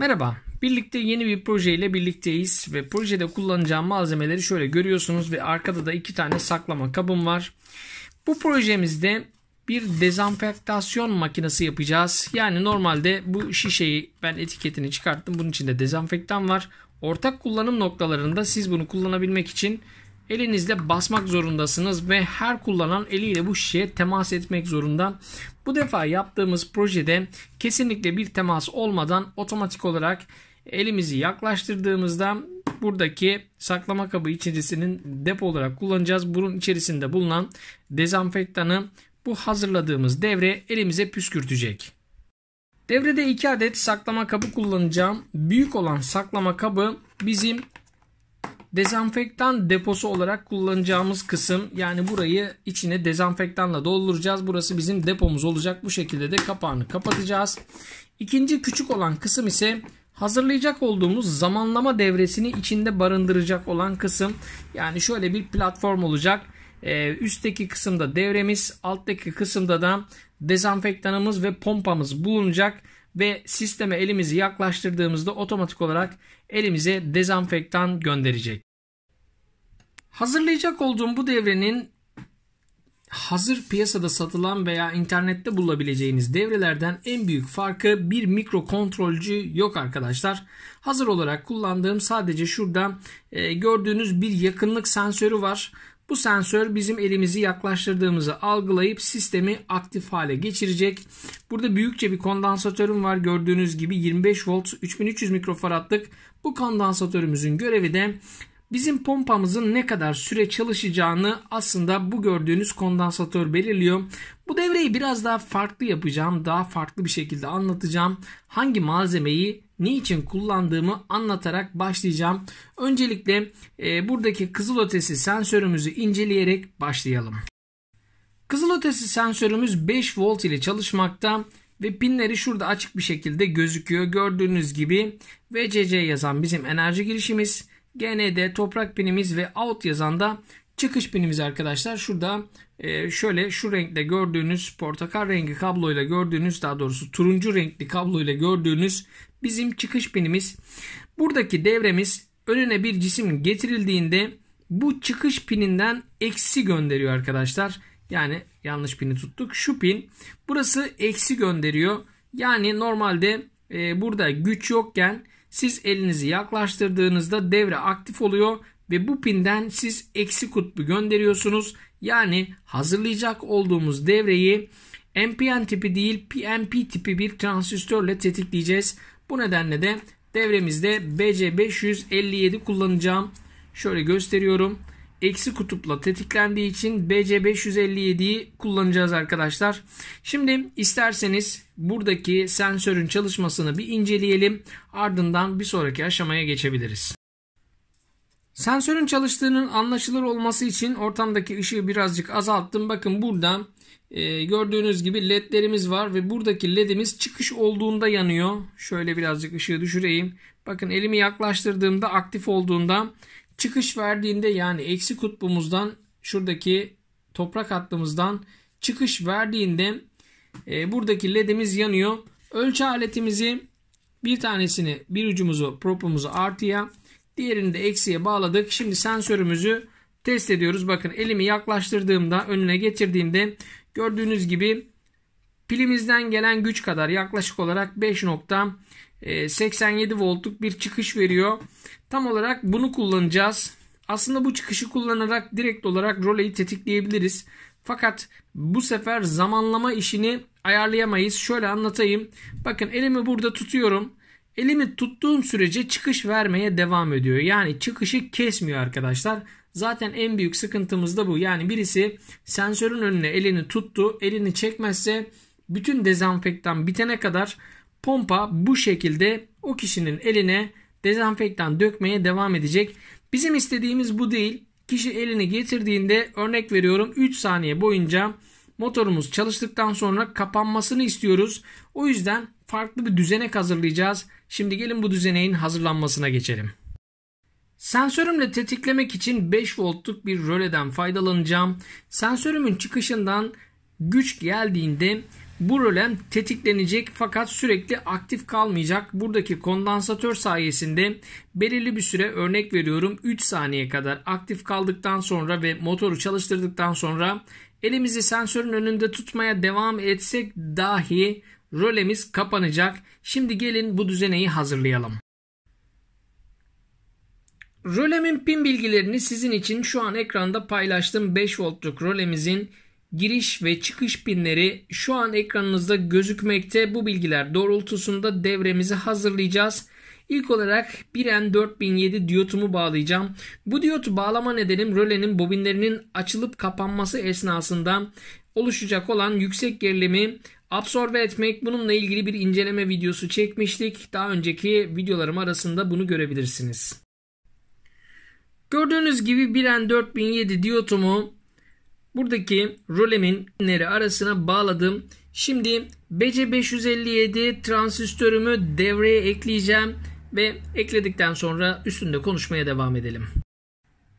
Merhaba, birlikte yeni bir projeyle birlikteyiz ve projede kullanacağım malzemeleri şöyle görüyorsunuz ve arkada da iki tane saklama kabım var. Bu projemizde bir dezenfektasyon makinesi yapacağız. Yani normalde bu şişeyi ben etiketini çıkarttım. Bunun içinde dezenfektan var. Ortak kullanım noktalarında siz bunu kullanabilmek için Elinizle basmak zorundasınız ve her kullanan eliyle bu şişeye temas etmek zorunda. Bu defa yaptığımız projede kesinlikle bir temas olmadan otomatik olarak elimizi yaklaştırdığımızda buradaki saklama kabı içerisinin depo olarak kullanacağız. Bunun içerisinde bulunan dezenfektanı bu hazırladığımız devre elimize püskürtecek. Devrede 2 adet saklama kabı kullanacağım. Büyük olan saklama kabı bizim Dezenfektan deposu olarak kullanacağımız kısım yani burayı içine dezenfektanla dolduracağız. Burası bizim depomuz olacak. Bu şekilde de kapağını kapatacağız. İkinci küçük olan kısım ise Hazırlayacak olduğumuz zamanlama devresini içinde barındıracak olan kısım. Yani şöyle bir platform olacak. Ee, üstteki kısımda devremiz, alttaki kısımda da dezenfektanımız ve pompamız bulunacak ve sisteme elimizi yaklaştırdığımızda otomatik olarak elimize dezenfektan gönderecek. Hazırlayacak olduğum bu devrenin hazır piyasada satılan veya internette bulabileceğiniz devrelerden en büyük farkı bir mikrokontrolcü yok arkadaşlar. Hazır olarak kullandığım sadece şurada e, gördüğünüz bir yakınlık sensörü var. Bu sensör bizim elimizi yaklaştırdığımızı algılayıp sistemi aktif hale geçirecek. Burada büyükçe bir kondansatörüm var. Gördüğünüz gibi 25 volt 3300 mikrofaradlık bu kondansatörümüzün görevi de bizim pompamızın ne kadar süre çalışacağını aslında bu gördüğünüz kondansatör belirliyor. Bu devreyi biraz daha farklı yapacağım. Daha farklı bir şekilde anlatacağım. Hangi malzemeyi niçin kullandığımı anlatarak başlayacağım. Öncelikle e, buradaki kızılötesi sensörümüzü inceleyerek başlayalım. Kızılötesi sensörümüz 5 volt ile çalışmakta ve pinleri şurada açık bir şekilde gözüküyor. Gördüğünüz gibi VCC yazan bizim enerji girişimiz, GND toprak pinimiz ve out yazan da çıkış pinimiz arkadaşlar. Şurada e, şöyle şu renkte gördüğünüz portakal rengi kabloyla gördüğünüz daha doğrusu turuncu renkli kabloyla gördüğünüz bizim çıkış pinimiz. Buradaki devremiz önüne bir cisim getirildiğinde bu çıkış pininden eksi gönderiyor arkadaşlar. Yani yanlış pini tuttuk. Şu pin burası eksi gönderiyor. Yani normalde e, burada güç yokken siz elinizi yaklaştırdığınızda devre aktif oluyor ve bu pinden siz eksi kutbu gönderiyorsunuz. Yani hazırlayacak olduğumuz devreyi NPN tipi değil PNP tipi bir transistörle tetikleyeceğiz. Bu nedenle de devremizde BC557 kullanacağım. Şöyle gösteriyorum. Eksi kutupla tetiklendiği için BC557'yi kullanacağız arkadaşlar. Şimdi isterseniz buradaki sensörün çalışmasını bir inceleyelim. Ardından bir sonraki aşamaya geçebiliriz. Sensörün çalıştığının anlaşılır olması için ortamdaki ışığı birazcık azalttım. Bakın burada e, gördüğünüz gibi ledlerimiz var ve buradaki ledimiz çıkış olduğunda yanıyor. Şöyle birazcık ışığı düşüreyim. Bakın elimi yaklaştırdığımda aktif olduğunda çıkış verdiğinde yani eksi kutbumuzdan şuradaki toprak hattımızdan çıkış verdiğinde e, buradaki ledimiz yanıyor. Ölçü aletimizi bir tanesini bir ucumuzu propumuzu artıya Diğerini de eksiye bağladık. Şimdi sensörümüzü test ediyoruz. Bakın elimi yaklaştırdığımda önüne getirdiğimde gördüğünüz gibi pilimizden gelen güç kadar yaklaşık olarak 5.87 e, voltluk bir çıkış veriyor. Tam olarak bunu kullanacağız. Aslında bu çıkışı kullanarak direkt olarak roleyi tetikleyebiliriz. Fakat bu sefer zamanlama işini ayarlayamayız. Şöyle anlatayım. Bakın elimi burada tutuyorum. Elimi tuttuğum sürece çıkış vermeye devam ediyor. Yani çıkışı kesmiyor arkadaşlar. Zaten en büyük sıkıntımız da bu. Yani birisi sensörün önüne elini tuttu, elini çekmezse bütün dezenfektan bitene kadar pompa bu şekilde o kişinin eline dezenfektan dökmeye devam edecek. Bizim istediğimiz bu değil. Kişi elini getirdiğinde örnek veriyorum 3 saniye boyunca motorumuz çalıştıktan sonra kapanmasını istiyoruz. O yüzden farklı bir düzenek hazırlayacağız. Şimdi gelin bu düzeneğin hazırlanmasına geçelim. Sensörümle tetiklemek için 5 voltluk bir röleden faydalanacağım. Sensörümün çıkışından güç geldiğinde bu rölem tetiklenecek fakat sürekli aktif kalmayacak. Buradaki kondansatör sayesinde belirli bir süre örnek veriyorum 3 saniye kadar aktif kaldıktan sonra ve motoru çalıştırdıktan sonra elimizi sensörün önünde tutmaya devam etsek dahi Rolemiz kapanacak. Şimdi gelin bu düzeneyi hazırlayalım. Rolemin pin bilgilerini sizin için şu an ekranda paylaştım. 5 voltluk rolemizin giriş ve çıkış pinleri şu an ekranınızda gözükmekte. Bu bilgiler doğrultusunda devremizi hazırlayacağız. İlk olarak 1N4007 diyotumu bağlayacağım. Bu diyotu bağlama nedenim rölenin bobinlerinin açılıp kapanması esnasında oluşacak olan yüksek gerilimi Absorbe etmek bununla ilgili bir inceleme videosu çekmiştik. Daha önceki videolarım arasında bunu görebilirsiniz. Gördüğünüz gibi Biren 4007 diyotumu buradaki rolemin pinleri arasına bağladım. Şimdi BC557 transistörümü devreye ekleyeceğim ve ekledikten sonra üstünde konuşmaya devam edelim.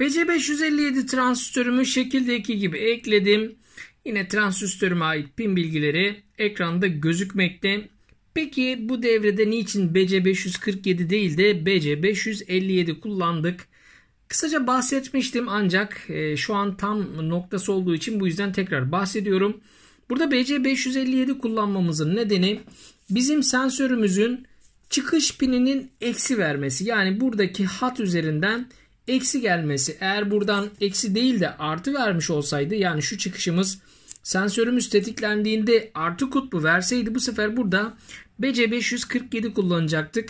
BC557 transistörümü şekildeki gibi ekledim. Yine transistörüme ait pin bilgileri ekranda gözükmekte. Peki bu devrede niçin BC547 değil de BC557 kullandık? Kısaca bahsetmiştim ancak e, şu an tam noktası olduğu için bu yüzden tekrar bahsediyorum. Burada BC557 kullanmamızın nedeni bizim sensörümüzün çıkış pininin eksi vermesi. Yani buradaki hat üzerinden eksi gelmesi. Eğer buradan eksi değil de artı vermiş olsaydı yani şu çıkışımız Sensörümüz tetiklendiğinde artı kutbu verseydi bu sefer burada BC547 kullanacaktık.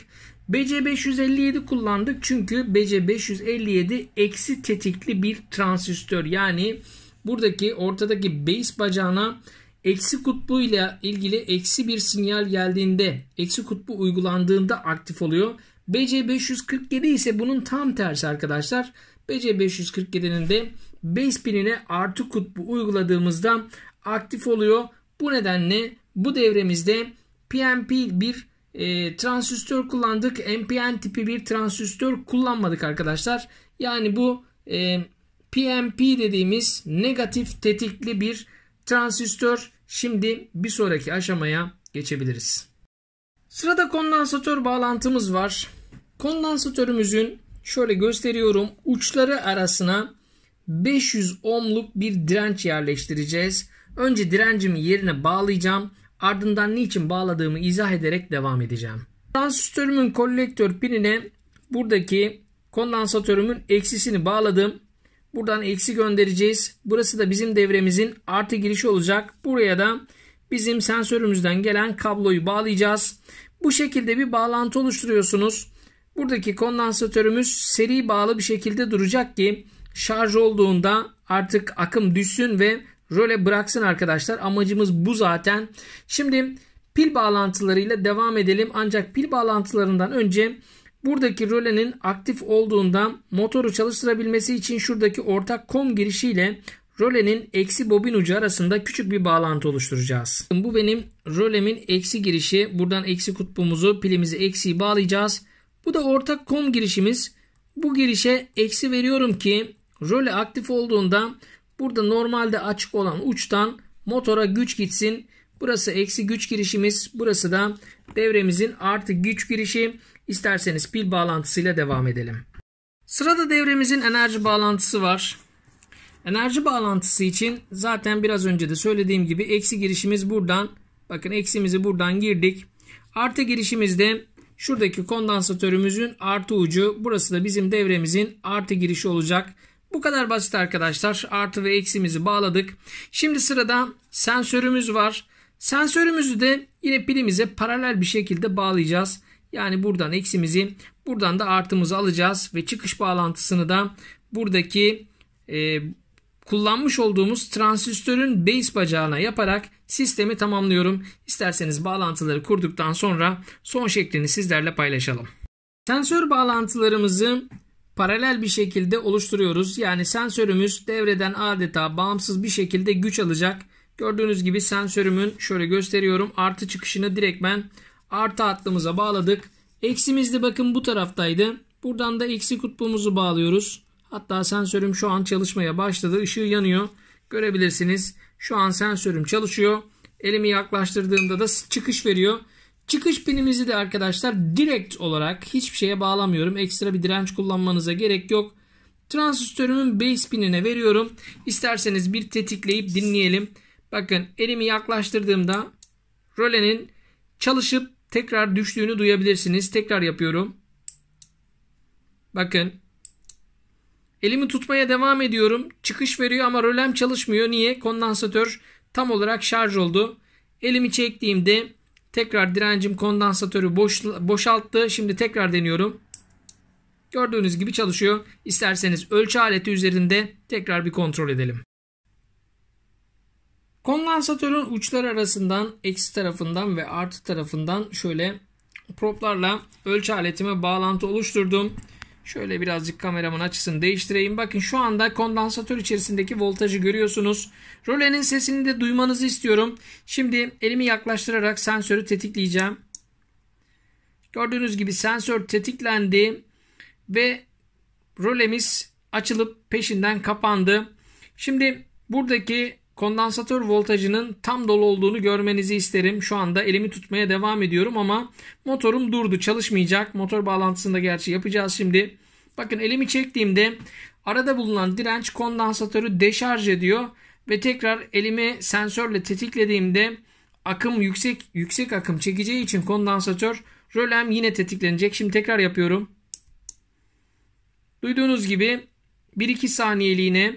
BC557 kullandık çünkü BC557 eksi tetikli bir transistör. Yani buradaki ortadaki base bacağına eksi kutbu ile ilgili eksi bir sinyal geldiğinde eksi kutbu uygulandığında aktif oluyor. BC547 ise bunun tam tersi arkadaşlar. BC547'nin de base pinine artı kutbu uyguladığımızda aktif oluyor. Bu nedenle bu devremizde PNP bir e, transistör kullandık. NPN tipi bir transistör kullanmadık arkadaşlar. Yani bu e, PNP dediğimiz negatif tetikli bir transistör. Şimdi bir sonraki aşamaya geçebiliriz. Sırada kondansatör bağlantımız var. Kondansatörümüzün şöyle gösteriyorum uçları arasına 500 ohmluk bir direnç yerleştireceğiz. Önce direncimi yerine bağlayacağım. Ardından niçin bağladığımı izah ederek devam edeceğim. Transistörümün kolektör pinine buradaki kondansatörümün eksisini bağladım. Buradan eksi göndereceğiz. Burası da bizim devremizin artı girişi olacak. Buraya da bizim sensörümüzden gelen kabloyu bağlayacağız. Bu şekilde bir bağlantı oluşturuyorsunuz. Buradaki kondansatörümüz seri bağlı bir şekilde duracak ki şarj olduğunda artık akım düşsün ve role bıraksın arkadaşlar. Amacımız bu zaten. Şimdi pil bağlantılarıyla devam edelim. Ancak pil bağlantılarından önce buradaki rölenin aktif olduğunda motoru çalıştırabilmesi için şuradaki ortak kom girişiyle rölenin eksi bobin ucu arasında küçük bir bağlantı oluşturacağız. Bu benim rölemin eksi girişi. Buradan eksi kutbumuzu pilimizi eksiyi bağlayacağız. Bu da ortak kom girişimiz. Bu girişe eksi veriyorum ki röle aktif olduğunda Burada normalde açık olan uçtan motora güç gitsin. Burası eksi güç girişimiz. Burası da devremizin artı güç girişi. İsterseniz pil bağlantısıyla devam edelim. Sırada devremizin enerji bağlantısı var. Enerji bağlantısı için zaten biraz önce de söylediğim gibi eksi girişimiz buradan. Bakın eksimizi buradan girdik. Artı girişimizde şuradaki kondansatörümüzün artı ucu. Burası da bizim devremizin artı girişi olacak. Bu kadar basit arkadaşlar. Artı ve eksimizi bağladık. Şimdi sırada sensörümüz var. Sensörümüzü de yine pilimize paralel bir şekilde bağlayacağız. Yani buradan eksimizi buradan da artımızı alacağız ve çıkış bağlantısını da buradaki e, kullanmış olduğumuz transistörün base bacağına yaparak sistemi tamamlıyorum. İsterseniz bağlantıları kurduktan sonra son şeklini sizlerle paylaşalım. Sensör bağlantılarımızı paralel bir şekilde oluşturuyoruz. Yani sensörümüz devreden adeta bağımsız bir şekilde güç alacak. Gördüğünüz gibi sensörümün şöyle gösteriyorum artı çıkışını direkt ben artı hattımıza bağladık. Eksimiz de bakın bu taraftaydı. Buradan da eksi kutbumuzu bağlıyoruz. Hatta sensörüm şu an çalışmaya başladı. Işığı yanıyor. Görebilirsiniz. Şu an sensörüm çalışıyor. Elimi yaklaştırdığımda da çıkış veriyor. Çıkış pinimizi de arkadaşlar direkt olarak hiçbir şeye bağlamıyorum. Ekstra bir direnç kullanmanıza gerek yok. Transistörümün base pinine veriyorum. İsterseniz bir tetikleyip dinleyelim. Bakın elimi yaklaştırdığımda rölenin çalışıp tekrar düştüğünü duyabilirsiniz. Tekrar yapıyorum. Bakın. Elimi tutmaya devam ediyorum. Çıkış veriyor ama rölem çalışmıyor. Niye? Kondansatör tam olarak şarj oldu. Elimi çektiğimde Tekrar direncim kondansatörü boş, boşalttı. Şimdi tekrar deniyorum. Gördüğünüz gibi çalışıyor. İsterseniz ölçü aleti üzerinde tekrar bir kontrol edelim. Kondansatörün uçlar arasından eksi tarafından ve artı tarafından şöyle proplarla ölçü aletime bağlantı oluşturdum. Şöyle birazcık kameramın açısını değiştireyim. Bakın şu anda kondansatör içerisindeki voltajı görüyorsunuz. Rölenin sesini de duymanızı istiyorum. Şimdi elimi yaklaştırarak sensörü tetikleyeceğim. Gördüğünüz gibi sensör tetiklendi ve rolemiz açılıp peşinden kapandı. Şimdi buradaki kondansatör voltajının tam dolu olduğunu görmenizi isterim. Şu anda elimi tutmaya devam ediyorum ama motorum durdu çalışmayacak. Motor bağlantısını da gerçi yapacağız şimdi. Bakın elimi çektiğimde arada bulunan direnç kondansatörü deşarj ediyor ve tekrar elimi sensörle tetiklediğimde akım yüksek yüksek akım çekeceği için kondansatör rölem yine tetiklenecek. Şimdi tekrar yapıyorum. Duyduğunuz gibi 1-2 saniyeliğine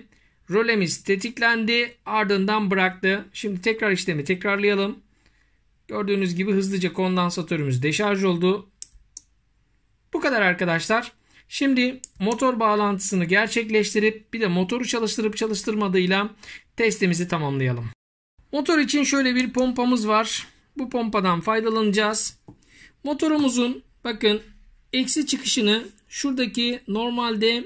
Rolemiz tetiklendi. Ardından bıraktı. Şimdi tekrar işlemi tekrarlayalım. Gördüğünüz gibi hızlıca kondansatörümüz deşarj oldu. Bu kadar arkadaşlar. Şimdi motor bağlantısını gerçekleştirip bir de motoru çalıştırıp çalıştırmadığıyla testimizi tamamlayalım. Motor için şöyle bir pompamız var. Bu pompadan faydalanacağız. Motorumuzun bakın eksi çıkışını şuradaki normalde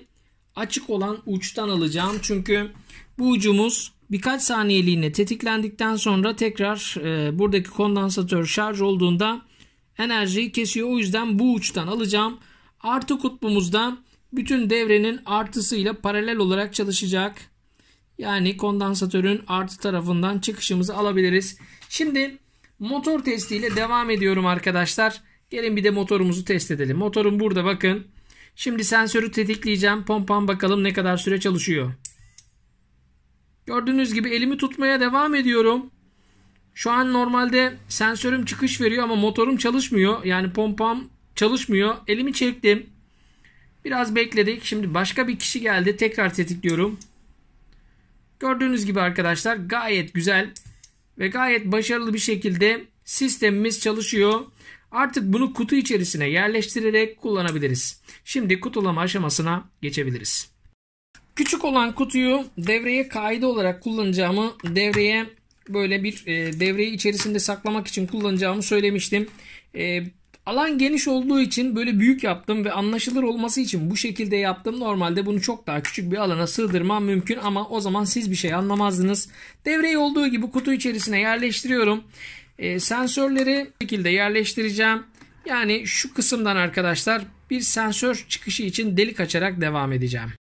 açık olan uçtan alacağım. Çünkü bu ucumuz birkaç saniyeliğine tetiklendikten sonra tekrar e, buradaki kondansatör şarj olduğunda enerjiyi kesiyor. O yüzden bu uçtan alacağım. Artı kutbumuzda bütün devrenin artısıyla paralel olarak çalışacak. Yani kondansatörün artı tarafından çıkışımızı alabiliriz. Şimdi motor testiyle devam ediyorum arkadaşlar. Gelin bir de motorumuzu test edelim. Motorum burada bakın. Şimdi sensörü tetikleyeceğim. Pompam bakalım ne kadar süre çalışıyor. Gördüğünüz gibi elimi tutmaya devam ediyorum. Şu an normalde sensörüm çıkış veriyor ama motorum çalışmıyor. Yani pompam çalışmıyor. Elimi çektim. Biraz bekledik. Şimdi başka bir kişi geldi. Tekrar tetikliyorum. Gördüğünüz gibi arkadaşlar gayet güzel ve gayet başarılı bir şekilde sistemimiz çalışıyor. Artık bunu kutu içerisine yerleştirerek kullanabiliriz. Şimdi kutulama aşamasına geçebiliriz. Küçük olan kutuyu devreye kaydı olarak kullanacağımı, devreye böyle bir e, devreyi içerisinde saklamak için kullanacağımı söylemiştim. E, alan geniş olduğu için böyle büyük yaptım ve anlaşılır olması için bu şekilde yaptım. Normalde bunu çok daha küçük bir alana sığdırmam mümkün ama o zaman siz bir şey anlamazdınız. Devreyi olduğu gibi kutu içerisine yerleştiriyorum. E, sensörleri bu şekilde yerleştireceğim. Yani şu kısımdan arkadaşlar bir sensör çıkışı için delik açarak devam edeceğim.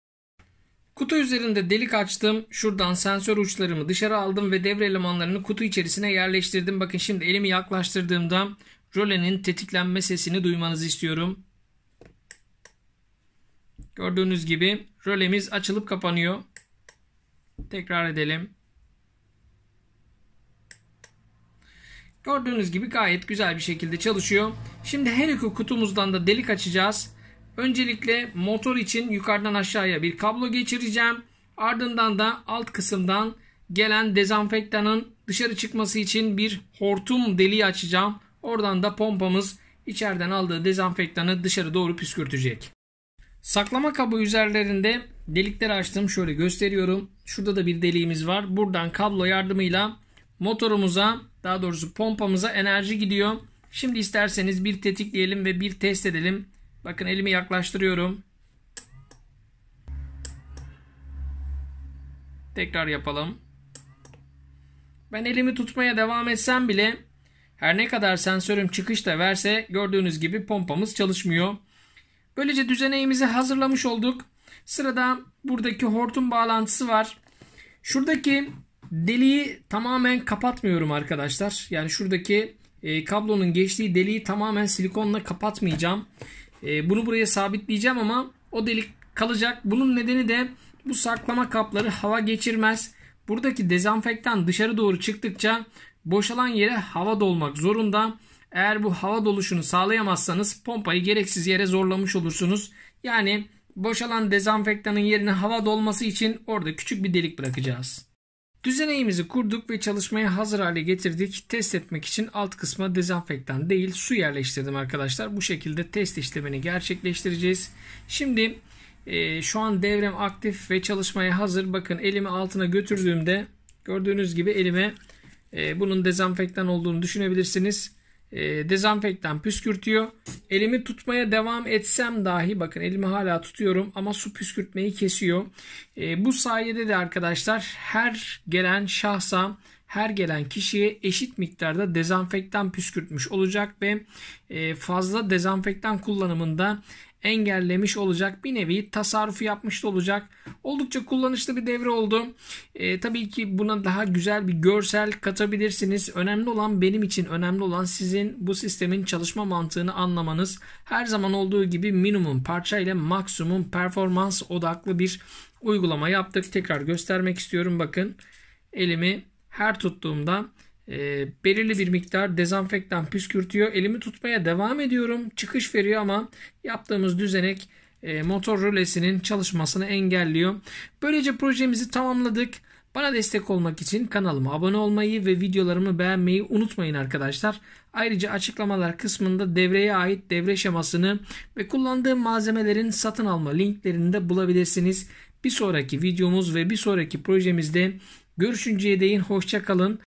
Kutu üzerinde delik açtım. Şuradan sensör uçlarımı dışarı aldım ve devre elemanlarını kutu içerisine yerleştirdim. Bakın şimdi elimi yaklaştırdığımda rölenin tetiklenme sesini duymanızı istiyorum. Gördüğünüz gibi rölemiz açılıp kapanıyor. Tekrar edelim. Gördüğünüz gibi gayet güzel bir şekilde çalışıyor. Şimdi her iki kutumuzdan da delik açacağız. Öncelikle motor için yukarıdan aşağıya bir kablo geçireceğim. Ardından da alt kısımdan gelen dezenfektanın dışarı çıkması için bir hortum deliği açacağım. Oradan da pompamız içeriden aldığı dezenfektanı dışarı doğru püskürtecek. Saklama kabı üzerlerinde delikleri açtım. Şöyle gösteriyorum. Şurada da bir deliğimiz var. Buradan kablo yardımıyla motorumuza daha doğrusu pompamıza enerji gidiyor. Şimdi isterseniz bir tetikleyelim ve bir test edelim. Bakın elimi yaklaştırıyorum. Tekrar yapalım. Ben elimi tutmaya devam etsem bile her ne kadar sensörüm çıkış da verse gördüğünüz gibi pompamız çalışmıyor. Böylece düzeneğimizi hazırlamış olduk. Sırada buradaki hortum bağlantısı var. Şuradaki Deliği tamamen kapatmıyorum arkadaşlar. Yani şuradaki e, kablonun geçtiği deliği tamamen silikonla kapatmayacağım. E, bunu buraya sabitleyeceğim ama o delik kalacak. Bunun nedeni de bu saklama kapları hava geçirmez. Buradaki dezenfektan dışarı doğru çıktıkça boşalan yere hava dolmak zorunda. Eğer bu hava doluşunu sağlayamazsanız pompayı gereksiz yere zorlamış olursunuz. Yani boşalan dezenfektanın yerine hava dolması için orada küçük bir delik bırakacağız. Düzeneğimizi kurduk ve çalışmaya hazır hale getirdik. Test etmek için alt kısma dezenfektan değil su yerleştirdim arkadaşlar. Bu şekilde test işlemini gerçekleştireceğiz. Şimdi e, şu an devrem aktif ve çalışmaya hazır. Bakın elimi altına götürdüğümde gördüğünüz gibi elime e, bunun dezenfektan olduğunu düşünebilirsiniz e, dezenfektan püskürtüyor. Elimi tutmaya devam etsem dahi bakın elimi hala tutuyorum ama su püskürtmeyi kesiyor. E, bu sayede de arkadaşlar her gelen şahsa her gelen kişiye eşit miktarda dezenfektan püskürtmüş olacak ve e, fazla dezenfektan kullanımında engellemiş olacak. Bir nevi tasarrufu yapmış da olacak. Oldukça kullanışlı bir devre oldu. E, tabii ki buna daha güzel bir görsel katabilirsiniz. Önemli olan benim için önemli olan sizin bu sistemin çalışma mantığını anlamanız. Her zaman olduğu gibi minimum parça ile maksimum performans odaklı bir uygulama yaptık. Tekrar göstermek istiyorum. Bakın elimi her tuttuğumda e, belirli bir miktar dezenfektan püskürtüyor. Elimi tutmaya devam ediyorum. Çıkış veriyor ama yaptığımız düzenek e, motor rölesinin çalışmasını engelliyor. Böylece projemizi tamamladık. Bana destek olmak için kanalıma abone olmayı ve videolarımı beğenmeyi unutmayın arkadaşlar. Ayrıca açıklamalar kısmında devreye ait devre şemasını ve kullandığım malzemelerin satın alma linklerini de bulabilirsiniz. Bir sonraki videomuz ve bir sonraki projemizde görüşünceye değin Hoşçakalın.